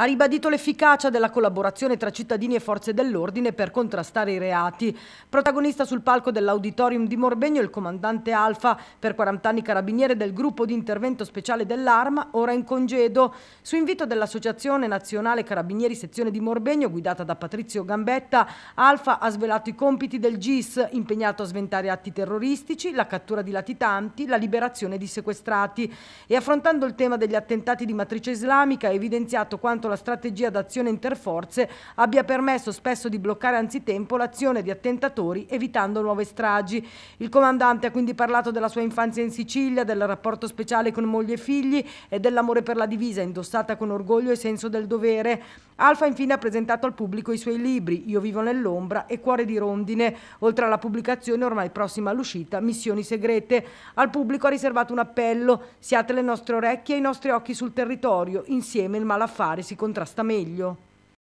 ha ribadito l'efficacia della collaborazione tra cittadini e forze dell'ordine per contrastare i reati. Protagonista sul palco dell'auditorium di Morbegno il comandante Alfa, per 40 anni carabiniere del gruppo di intervento speciale dell'Arma, ora in congedo. Su invito dell'Associazione Nazionale Carabinieri Sezione di Morbegno, guidata da Patrizio Gambetta, Alfa ha svelato i compiti del GIS, impegnato a sventare atti terroristici, la cattura di latitanti, la liberazione di sequestrati. E affrontando il tema degli attentati di matrice islamica, ha evidenziato quanto la strategia d'azione interforze abbia permesso spesso di bloccare anzitempo l'azione di attentatori evitando nuove stragi. Il comandante ha quindi parlato della sua infanzia in Sicilia, del rapporto speciale con moglie e figli e dell'amore per la divisa indossata con orgoglio e senso del dovere. Alfa infine ha presentato al pubblico i suoi libri Io vivo nell'ombra e Cuore di rondine, oltre alla pubblicazione ormai prossima all'uscita Missioni segrete. Al pubblico ha riservato un appello: siate le nostre orecchie e i nostri occhi sul territorio, insieme il malaffare si contrasta meglio.